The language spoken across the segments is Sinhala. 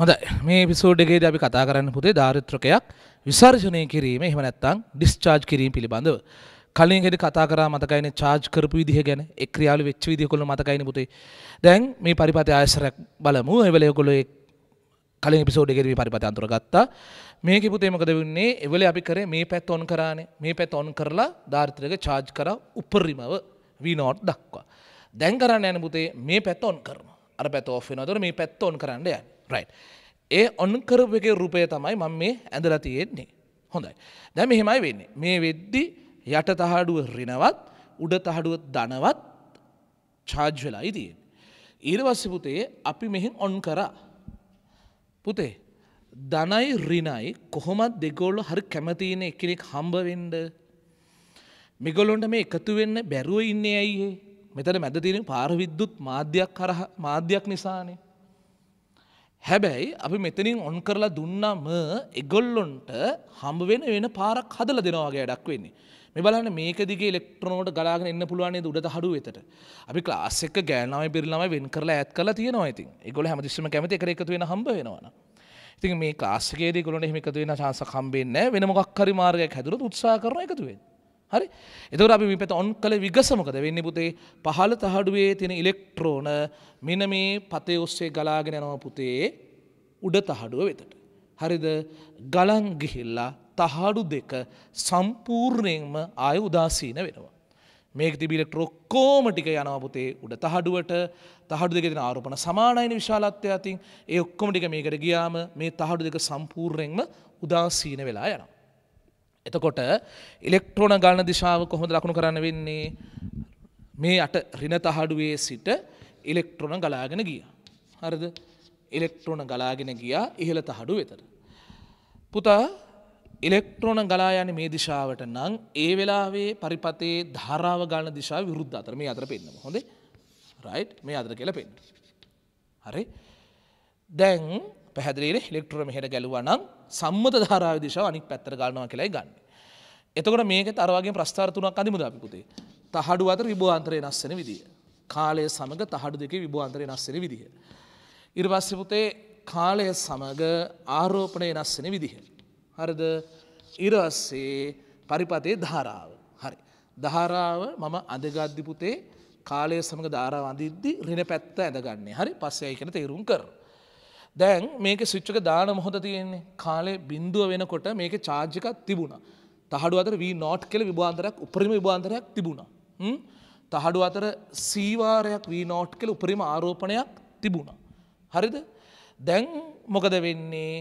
හොඳයි මේ පිසෝඩ්ගේ අපි කතා කරන්න පුතේ ධාරිත්‍රකයක් විසර්ජනය කිරීම එහම නැත්තං ඩිස්චාර්ජ් කිරීම පිළිබඳව. කලින් හෙට කතා කර මතකයින චාර්ජ් කරපු විදිහ ගැන එක්‍රියාලු වෙච්ච විදිහ කොළ මතකයින පුතේ දැන් මේ පරිපත ආයසරක් බලමු එවලයකොළො කලින් පිසෝඩ් එකෙරී පරිපත අන්තුර ගත්තා මේක පුතේ මොකද වෙන්නේ එවල අපි කරේ මේ පැත් ඔන් කරානේ මේ පැත් ඔන් කරලා ධාරිත්‍රක චාර්ජ් කර උපරිමව වීනෝට් දක්වා දැන් කරන්න යන පුතේ මේ පැත් ඔන් කරනවා අර පැත් ඔෆ් වෙනවා එතකොට මේ පැත් ඔන් කරන්න යන්නේ රයි. ඒ ඔන්කරපගේ රුපය තමයි මං මේ ඇඳලා තියෙන්නේ. හොඳයි. දැම මෙහෙමයි වෙන්නේ. මේ වෙද්දි යට තහඩුව රිනවත් උඩ තහඩුව දනවත් චාජ්වෙලායි තියෙන්. ඊරවස්සි පුතේ අපි මෙහි ඔන් කරා. පුතේ දනයි රිනයි කොහොමත් දෙගොල්ල හරි කැමතියන එකනෙක් හම්බවෙන්ඩ. මිගොලොන්ට මේ එකතු වෙන්න බැරුව ඉන්නේ ඇයිඒ මෙතට මැද තියෙන පාරවිද්දුත් මාධ්‍යයක් කරහ මාධ්‍යයක් නිසානේ. හැබැයි අපි මෙතනින් ඔන් කරලා දුන්නම එගොල්ලොන්ට හම්බවෙන වෙන පාරක් හදල දෙනවාගේ ඩක් වෙන්නේ. මේ බලන්න මේක දිගේ ඉලෙක්ට්‍රෝනෝට ගලාගෙන එන්න පුළුවන්න්නේ උඩට හඩු වෙතට. අපි ක්ලාස් එක ගෑනම බිරිලම වෙන් කරලා ඇත් කලා තියෙනවා ඉතින් එගොල හැමතිස්සම කැමති එක එකතු වෙන හම්බ වෙනවා. ඉතින් මේ කාස්සකේදී ගොලොට හිමිකතු වෙන චාන්ස හම්බෙන්නේ වෙන මොකක් හරි මාර්ගයක් හැදුවොත් උත්සාහ කරන එකතු වෙන්න. හරි එතකට අපි විපත ඔන් කළ විගසමකද වෙන්න පුතේ පහළ තහඩුවේ තියෙන ඉලෙක්ට්‍රෝන මෙන මේ පතේ ඔස්සේ ගලාගෙන යනව පුතේ උඩ තහඩුව වෙතට. හරිද ගලන් ගිහිල්ලා තහඩු දෙක සම්පූර්ණයෙන්ම ආය උදාසීන වෙනවා. මේක තිබි ඉලෙක්ට්‍රෝක්කෝම ටික යනවා පුතේ උඩ තහඩුවට තහඩු දෙක දෙන ආරෝපණ සමානයින විශාලත්වය අතින් ඒ ඔක්කොම ටික මේකට ගියාම මේ තහඩු දෙක සම්පූර්ණයෙන්ම උදාසීන වෙලා යනවා. එතකොට ඉලෙක්ට්‍රෝන ගලන දිශාව කොහොමද ලකුණු කරන්න වෙන්නේ? මේ අට ඍණ තහඩුවේ සිට ඉලෙක්ට්‍රෝන ගලාගෙන ගියා. හරිද? ඉලෙක්ට්‍රෝන ගලාගෙන ගියා ඉහළ තහඩුව වෙතට. පුතා ඉලෙක්ට්‍රෝන ගලා යන්නේ මේ දිශාවට නම් ඒ වෙලාවේ පරිපතේ ධාරාව ගලන දිශාව විරුද්ධ අතර මේ අතර පෙන්නම. හොඳේ? රයිට් මේ අතර කියලා පෙන්නන්න. හරි? දැන් පැහැදිලේ හෙක්ට්‍ර මෙහට ගැලුවනම් සම්මත ධාරාව දිශාව අනික් පැත්තර ගන්නවා කියලයි ගන්න. එතකට මේක තරවාගේ ප්‍රස්ථාර්තුනක් අනිමුද අපිකුතේ තහඩු අතර විභවාන්තරය නස්සන විදිිය. කාලය සමඟ තහඩු දෙක විභවාන්තරය නස්සන විදිහ. ඉරිවස්සපුතේ කාලය සමඟ ආරෝපනය නස්සන විදිහ. හරද ඉරවස්සේ පරිපතේ ධාරාව හරි. දහරාව මම අදගද්දිපුතේ කාලය සමඟ ධාරාව අඳද්දි රින පැත්ත ඇදගන්නේ හරි පස්සයයි කෙන තේරුම් කරනවා. දැන් මේක සිච්චක දාන මොහොද තියෙන්නේ කාලේ බින්දුව වෙනකොට මේක චාර්ජිකක් තිබුණා. තහඩු අතර වී නෝට් කෙල විභාන්තරයක් උපරිම විභාන්තරයක් තිබුණා. තහඩු අතර සීවාරයක් වී නෝට් කෙල උපරිම ආරෝපණයක් තිබුණා. හරිද දැන් මොකද වෙන්නේ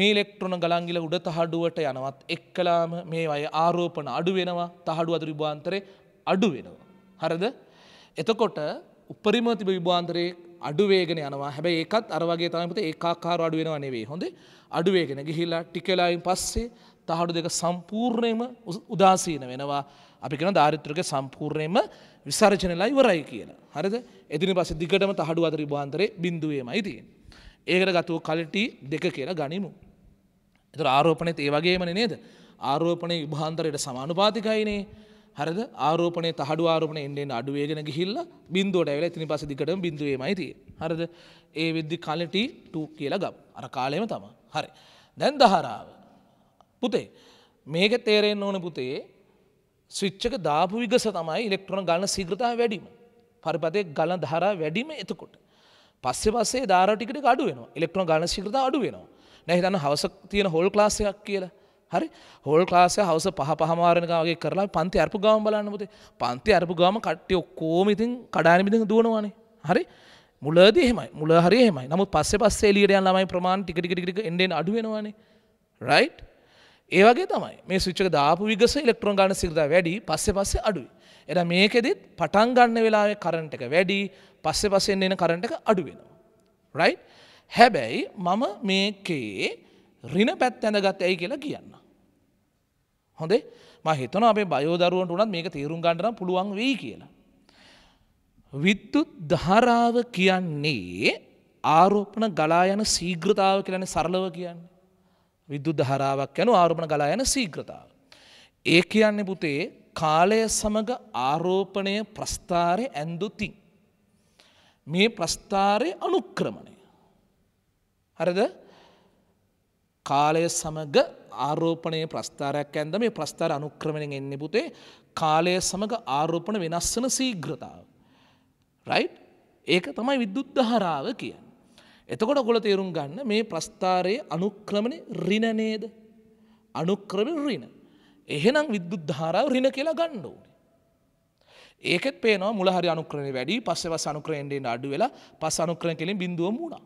මේ ලෙක්ට්‍රොන ගලංගිල උඩ තහඩුවට යනවත් එක්කලාම මේ අය ආරෝපණ අඩු වෙනවා තහඩු අතුර විභාන්තරේ අඩු වෙනවා. හරද එතකොට උපරිම තිබ විභාන්තරයේ අඩුවේගෙන යනවා හැබැ ඒකත් අරවගේ තමත ඒකාකාර අඩුවෙනවා නෙවේ හොඳ අඩුවේගෙන ගිහිලා ටිකලායින් පස්සේ තහඩු දෙක සම්පූර්ණයම උදාසීන වෙනවා අපි කෙන ධාරිත්‍රක සම්පූර්ණයම විසර්ජනලා ඉවරයි කියන හරිද එදින පස දිගටම තහඩු අතර භාන්තරය බිඳුවේමයි තියෙන් ඒකට ගතුව කලටි දෙක කියලා ගනිමු එතර ආරෝපනයත් ඒ වගේමන නේද ආරෝපනය විභාන්තරයට සමානුපාතිකයිනේ හරද ආරෝපනය තහඩු ආරෝපන එන්නෙන් අඩුවේගෙන ගිහිල්ල බින්දුවට ඇවෙල තිනි පස දිකට බිඳුවේමයිතිය හරද ඒ වෙද්දි කලටී ටූ කියලා ගම් අර කාලයම තම හරි දැන් දහරාව පුතේ මේක තේරෙන් ඕන පුතේ ස්විච්චක දාපු විගස තමයි ඉලෙක්ට්‍රොන ගලන සිග්‍රතාව වැඩීම පරිපතය ගලන් දහරා වැඩීම එතකොට පස්සේ පස්සේ ධාරටිකට අඩුවෙන ඉලෙක්ට්‍රොන ගලන සිග්‍රතාව අඩුවෙනවා නැහිතන්න හවස තියෙන හොල් ලාසයක් කියලා හරි හොල් ලාස හවස පහ පහමාරණකාගේ කරලා පන්ති අරපු ගම බලන්න පුතේ පන්ති අරපු ගම කට්ටිය ඔක්කෝමිතින් කඩානමිතින් දුවනවානේ හරි මුලදී එහෙමයි මුල හරි එහෙමයි නමුත් පස්සේ පස්සේ එළියට යන ළමයි ප්‍රමාණය ටික ටික ටික එන්න එන්න අඩු වෙනවානේ රයිට් ඒ වගේ තමයි මේ ස්විච් එක දාපු විගස ඉලෙක්ට්‍රෝන ගාන සිගතා වැඩි පස්සේ පස්සේ අඩුයි එහෙනම් මේකෙදිත් පටන් ගන්න වෙලාවේ කරන්ට් එක වැඩි පස්සේ පස්සේ එන්න එන කරන්ට් එක අඩු වෙනවා රයිට් හැබැයි මම මේකේ ඍණ පැත්ත ඇඳගත් ඇයි කියලා කියන්න හොඳේ ම හිතන අපේ බයෝදරුවන්ට උනත් මේක තේරුම් ගන්නනම් පුළුවන් වෙයි කියලා. විද්දුත් ධාරාව කියන්නේ ආරෝපණ ගලා යන සීග්‍රතාව කියලන සරලව කියන්නේ. විද්දු දහරාවක් යන ආරෝපණ ගලා යන සීග්‍රතාව. ඒ කියන්නේ පුතේ කාලය සමඟ ආරෝපණය ප්‍රස්ථාරය ඇන්දුතින්. මේ ප්‍රස්ථාරය අනුක්‍රමණය. හරද? කාලය සමග ආරෝපණය ප්‍රස්ථාරයක් ඇන්ද මේ ප්‍රස්ථාර අනුක්‍රමණෙන් එන්න පුතේ කාලය සමඟ ආරෝපණ වෙනස්සන සීග්‍රතාව. රයි් ඒක තමයි විද්දුද්ධහරාව කියන්න. එතකොට ගොල තේරුම් ගන්න මේ ප්‍රස්ථාරයේ අනුක්‍රමණ රිනනේද අනුක්‍රම රින. එහෙනම් විද්දුද්ධාරාව රින කියලා ගණ්ඩ ඕන. ඒකත් පේනවා මුලහරි අනුක්‍රණය වැඩි පස්සෙවස් අනුක්‍රයෙන්ටෙන් අඩු වෙලා පස් අනුක්‍රණ කෙලින් බිඳුව මුණා.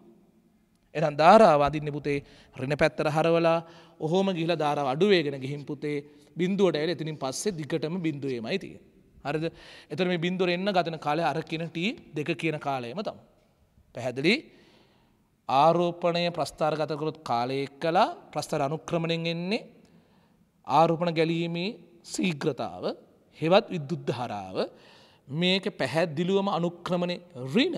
එතන් ධාරාව අදින්න පුතේ රින පැත්තර හරවලා ඔහොම ගිල ධාරාව අඩුවේගෙන ගිහින් පුතේ බින්දුවට ඇල එතිනින් පස්සේ දිගටම බින්දුවේමයි තිය. හරිද එතර මේ බින්දුර එන්න ගතන කාලය අරකින ටී දෙක කියන කාලයම තම. පැහැදිලි ආරෝපණය ප්‍රස්ථාර්ගතකරොත් කාලයෙක් කලා ප්‍රස්ථර අනුක්‍රමණයෙන් එන්නේ ආරෝපණ ගැලීමේ සීග්‍රතාව හෙවත් විද්දුද්ධහරාව මේක පැහැදිලුවම අනුක්‍රමණය රින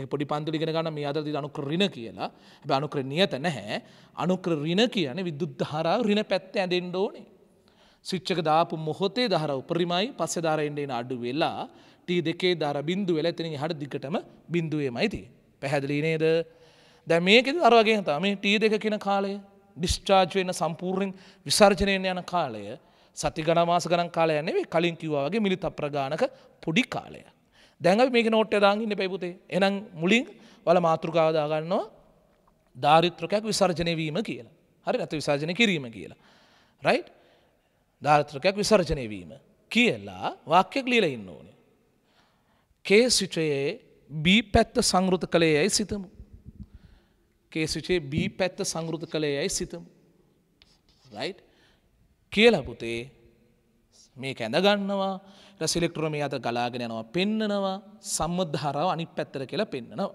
එක පොඩි පන්තිලිගෙන ගන්න මේ අදරදි අනුක්‍රරිණ කියලා හැබ අනුක්‍ර නියත නැහැ අනුක්‍රරිණ කියන විදුද්ධහරා රිණ පැත්ත ඇඳෙන් ඕනේ. සිච්චක දාපු මොහොතේ දහර උපරිමයි පස්සෙ දාරෙන්ඩෙන අඩු වෙලා ටී දෙකේ දර බින්දු වෙල එතනින් හට දිගටම බින්දුවේ මයිති. පැහැදිලි නේද දැ මේකෙද අරවගේ හතා මේ ටී දෙක කියෙන කාලය ඩිස්චාජ් වෙන සම්පූර්ණෙන් විසර්ජනයෙන් යන කාලය සති ගනමාස ගන කාලය නෙවේ කලින් කිව්වාගේ මිලි තප්‍රගානක පොඩි කාලය. දැඟ මේක නෝට්ට දාගන්න පැපුතේ එනම් මුලින් වල මාතෘකාදාගන්නවා ධාරිත්‍රකයක් විසර්ජනය වීම කියලා හරි නැත විසාජනය කිරීම කියලා. රයි් ධාරිත්‍රකයක් විසර්ජනය වීම කියලා වාක්‍යයක් ලියල ඉන්න ඕනේ. කේසිචයේ බී පැත්ත සංගෘත කළේ යැයි සිතමු. කේසිචේ බී පැත්ත සංගෘත කළේ යැයි සිතමු. රයි් කියලපුතේ මේක ඇඳගන්නවා ඊට සිලෙක්ට්‍රෝමී අත ගලාගෙන යනවා පෙන්නනවා සම්මධාරාව අනිත් පැත්තට කියලා පෙන්නනවා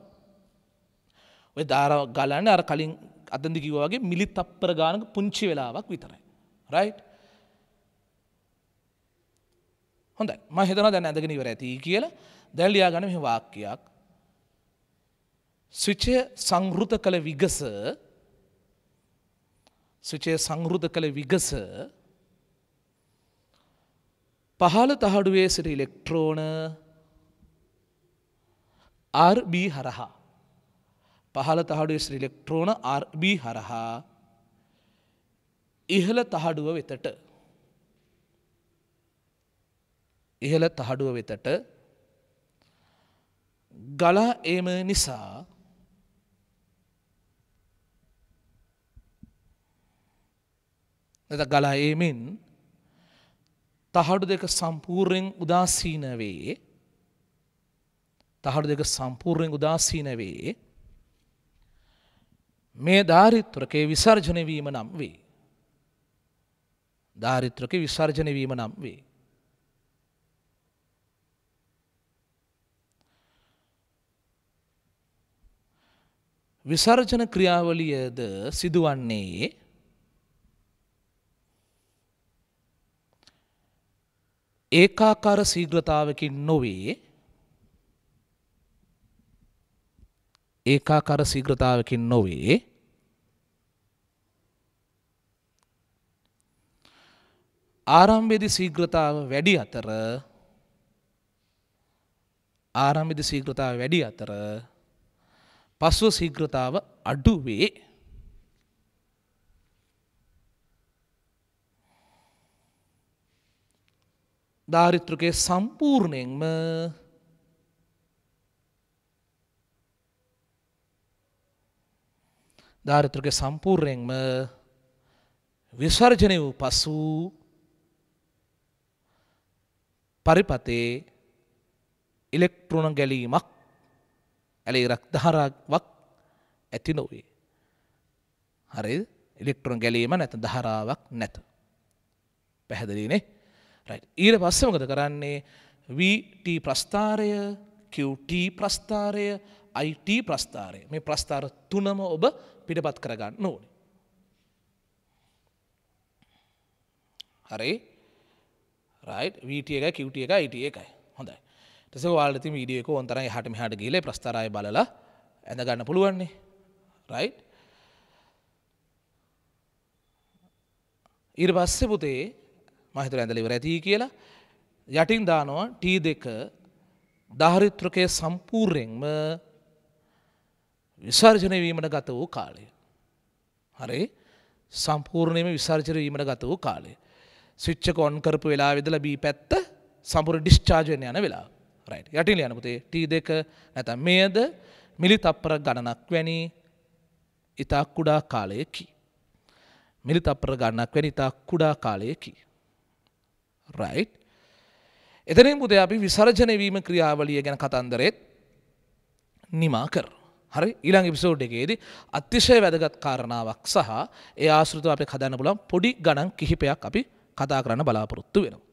ඔය ධාරාව ගලන්නේ අර කලින් අතෙන්ද කිව්වා වගේ මිලි තප්පර ගානක පුංචි වෙලාවක් විතරයි රයිට් හොඳයි මම හිතනවා දැන් ඇඳගෙන ඉවර ඇති කියලා දැන් ලියා ගන්න මේ වාක්‍යයක් ස්විචය සංහෘත කළ විගස ස්විචය සංහෘත කළ විගස පහළ තහඩුවේ සිට ඉලෙක්ට්‍රෝන RB හරහා පහළ තහඩුවේ සිට ඉලෙක්ට්‍රෝන RB හරහා ඉහළ තහඩුව වෙතට ඉහළ තහඩුව වෙතට ගලා ඒම නිසා ගලා ඒමෙන් තහඩු දෙක සම්පූර්යෙන් උදාසීනවේ තහඩු දෙක සම්පූර්යෙන් උදාසීනවේ මේ ධාරිත්‍රකේ විසර්ජනය වීම නම් වේ. ධාරිත්‍රක විසර්ජනය වීම නම් වේ. විසර්ජන ක්‍රියාවලියද සිදුවන්නේ ඒකාකාර සීග්‍රතාවකින් නොවේ ඒකාකාර සීග්‍රතාවකින් නොවේ ආරම්භයේදී සීග්‍රතාව වැඩි අතර ආරම්භයේදී සීග්‍රතාව වැඩි අතර පස්ව සීග්‍රතාව අඩු වේ ධාරිත්‍රකය සම්පූර්ණයෙන්ම ධාරිත්‍රක සම්පූර්ණයෙන්ම විසර්ජනය වූ පසු පරිපතේ ඉලෙක්ට්‍රෝන ගැලීමක් ඇලේ රක් දහරාවක් ඇති නොවේ. හරි ඉලෙක්ට්‍රොන් ගැලීම නැත දහරාවක් නැත. පැහැදිලිනේ ඊට පස්සමකද කරන්නේ VT ප්‍රස්ථාරය QT ප්‍රස්ථාරය IT ප්‍රස්ථාරය මේ ප්‍රස්ථාර තුනම ඔබ පිටපත් කරගන්න ඕනි. හරි VT එක QT එක IT එකයි හොඳයි තෙස වාලති වීඩියක ොන්තරයි හටම හට ගිල ප්‍රස්ථරය බලලා ඇඳගන්න පුළුවන්නේ රයි ඉර් පස්සෙ පුතේ මහිතර ඇඳලිව ඇති කියලා යටින් දානවා ටී දෙක ධාරිත්‍රකය සම්පූර්යෙන්ම විසර්ජනය වීමට ගත වූ කාලය. හරි සම්පූර්ණයම විසර්ජන වීමට ගත වූ කාලය. සිච්චක ඔන් කරපු වෙලා විදල බී පැත්ත සම්පුර ඩිස්චාර්ජන යන වෙලා රයිට යටිල යනපුතේ ටී දෙක නැත මේද මිලි තප්පර ගණනක් වැනි ඉතා කුඩා කාලයකි. මිලි තප්පර ගණනක් වැනි ඉතා කුඩා කාලයකි. රයිට් එතනින් බුද අපි විසර්ජනවීම ක්‍රියාවලිය ගැන කතන්දරෙත් නිමා කර. හරි ඊළඟ පිසෝඩ් එකේදී අතිශය වැදගත් කාරණාවක් සහ ඒ ආශෘත අප කදන්න පුලන් පොඩි ගණන් කිහිපයක් අපි කතා කරන්න බලාපොරොත්තු වෙනවා.